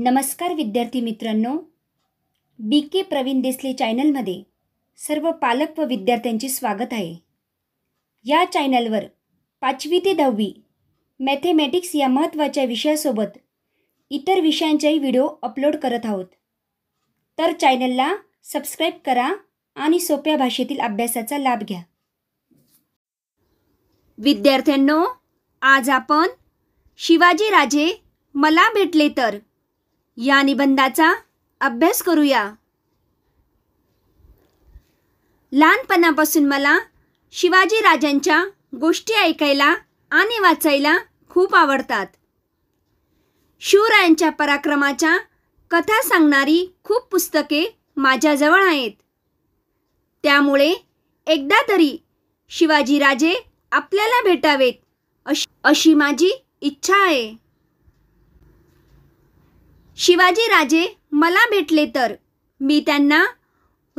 नमस्कार विद्यार्थी मित्रांनो बी के प्रवीण देसले चॅनलमध्ये सर्व पालक व विद्यार्थ्यांचे स्वागत आहे या चॅनलवर पाचवी ते दहावी मॅथेमॅटिक्स या महत्त्वाच्या विषयासोबत इतर विषयांचेही व्हिडिओ अपलोड करत आहोत तर चॅनलला सबस्क्राईब करा आणि सोप्या भाषेतील अभ्यासाचा लाभ घ्या विद्यार्थ्यांनो आज आपण शिवाजीराजे मला भेटले तर या निबंधाचा अभ्यास करूया लहानपणापासून मला शिवाजी राजांच्या गोष्टी ऐकायला आणि वाचायला खूप आवडतात शिवरायांच्या पराक्रमाच्या कथा सांगणारी खूप पुस्तके माझ्याजवळ आहेत त्यामुळे एकदा तरी शिवाजीराजे आपल्याला भेटावेत अशी माझी इच्छा आहे शिवाजीराजे मला भेटले तर मी त्यांना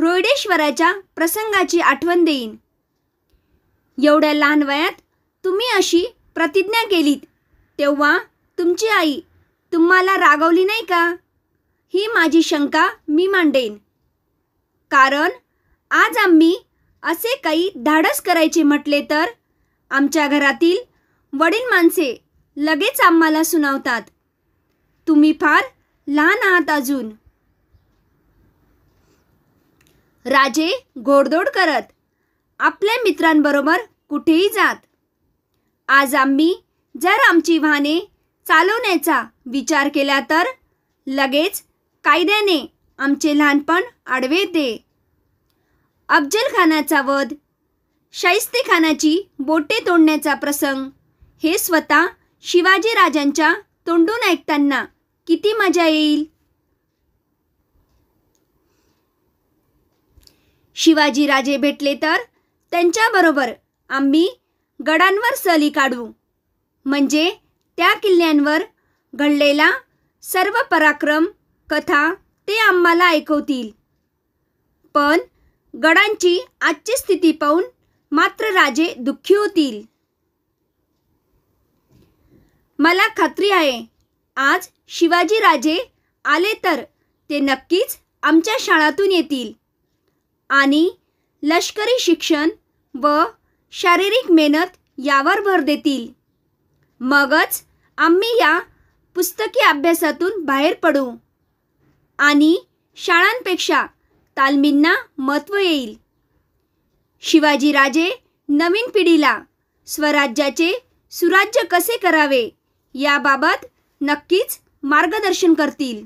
रोयडेश्वराच्या प्रसंगाची आठवण देईन एवढ्या लहान वयात तुम्ही अशी प्रतिज्ञा केलीत तेव्हा तुमची आई तुम्हाला रागवली नाही का ही माझी शंका मी मांडेन कारण आज आम्ही असे काही धाडस करायचे म्हटले तर आमच्या घरातील वडील माणसे लगेच आम्हाला सुनावतात तुम्ही फार लहान आहात अजून राजे घोडदोड करत आपल्या मित्रांबरोबर कुठेही जात आज आम्ही जर आमची वाहने चालवण्याचा विचार केला तर लगेच कायद्याने आमचे लहानपण आडवे ते अफजल खानाचा वध शाहिस्ते खानाची बोटे तोडण्याचा प्रसंग हे स्वतः शिवाजी राजांच्या तोंडून ऐकताना किती मजा येईल शिवाजी राजे भेटले तर त्यांच्याबरोबर आम्ही गडांवर सली काढू म्हणजे त्या किल्ल्यांवर घडलेला सर्व पराक्रम कथा ते आम्हाला ऐकवतील पण गडांची आजची स्थिती पाहून मात्र राजे दुःखी होतील मला खात्री आहे आज शिवाजी राजे आले तर ते नक्कीच आमच्या शाळातून येतील आणि लष्करी शिक्षण व शारीरिक मेहनत यावर भर देतील मगच आम्ही या पुस्तकी अभ्यासातून बाहेर पडू आणि शाळांपेक्षा तालमींना महत्त्व येईल शिवाजीराजे नवीन पिढीला स्वराज्याचे सुराज्य कसे करावे याबाबत नक्कीच मार्गदर्शन करतील